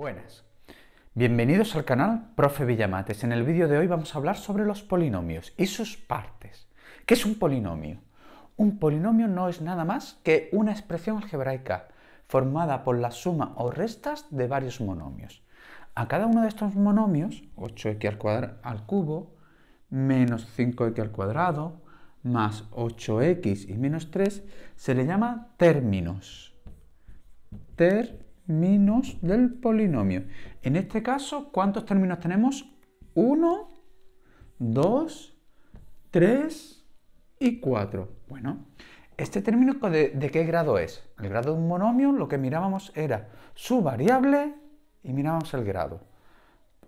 Buenas. Bienvenidos al canal Profe Villamates. En el vídeo de hoy vamos a hablar sobre los polinomios y sus partes. ¿Qué es un polinomio? Un polinomio no es nada más que una expresión algebraica formada por la suma o restas de varios monomios. A cada uno de estos monomios, 8x al, cubo, menos 5x al cuadrado, más 8x y menos 3, se le llama términos. Ter menos del polinomio. En este caso, ¿cuántos términos tenemos? 1, 2, 3 y 4. Bueno, ¿este término de, de qué grado es? El grado de un monomio lo que mirábamos era su variable y mirábamos el grado.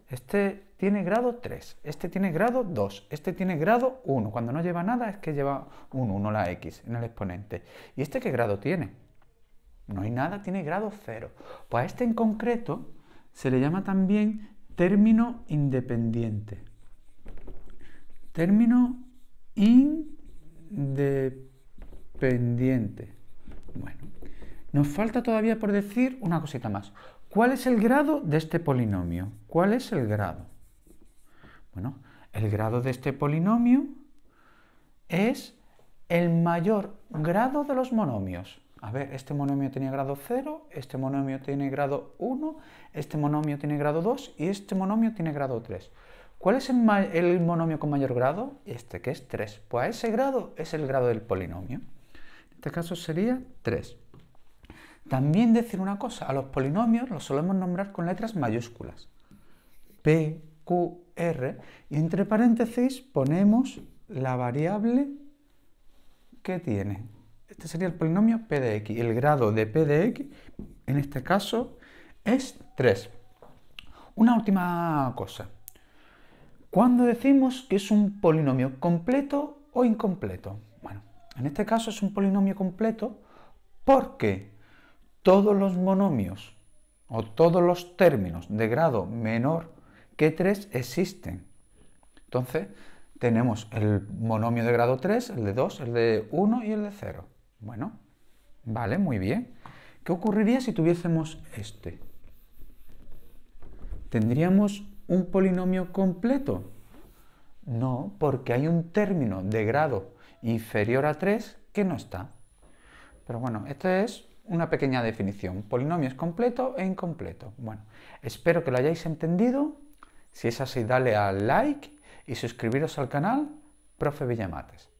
Este tiene grado 3, este tiene grado 2, este tiene grado 1. Cuando no lleva nada es que lleva un 1 la x en el exponente. ¿Y este qué grado tiene? No hay nada, tiene grado cero. Pues a este en concreto se le llama también término independiente. Término independiente. Bueno, nos falta todavía por decir una cosita más. ¿Cuál es el grado de este polinomio? ¿Cuál es el grado? Bueno, el grado de este polinomio es el mayor grado de los monomios a ver, este monomio tiene grado 0, este monomio tiene grado 1, este monomio tiene grado 2 y este monomio tiene grado 3. ¿Cuál es el, monomio con mayor grado? Este que es 3. Pues a ese grado es el grado del polinomio. En este caso sería 3. También decir una cosa, a los polinomios los solemos nombrar con letras mayúsculas. P, Q, R y entre paréntesis ponemos la variable que tiene. Este sería el polinomio p de x. El grado de p de x, en este caso, es 3. Una última cosa. ¿Cuándo decimos que es un polinomio completo o incompleto? Bueno, en este caso es un polinomio completo porque todos los monomios o todos los términos de grado menor que 3 existen. Entonces, tenemos el monomio de grado 3, el de 2, el de 1 y el de 0. Bueno, vale, muy bien. ¿Qué ocurriría si tuviésemos este? ¿Tendríamos un polinomio completo? No, porque hay un término de grado inferior a 3 que no está. Pero bueno, esta es una pequeña definición. Polinomio es completo e incompleto. Bueno, espero que lo hayáis entendido. Si es así, dale al like y suscribiros al canal Profe Villamates.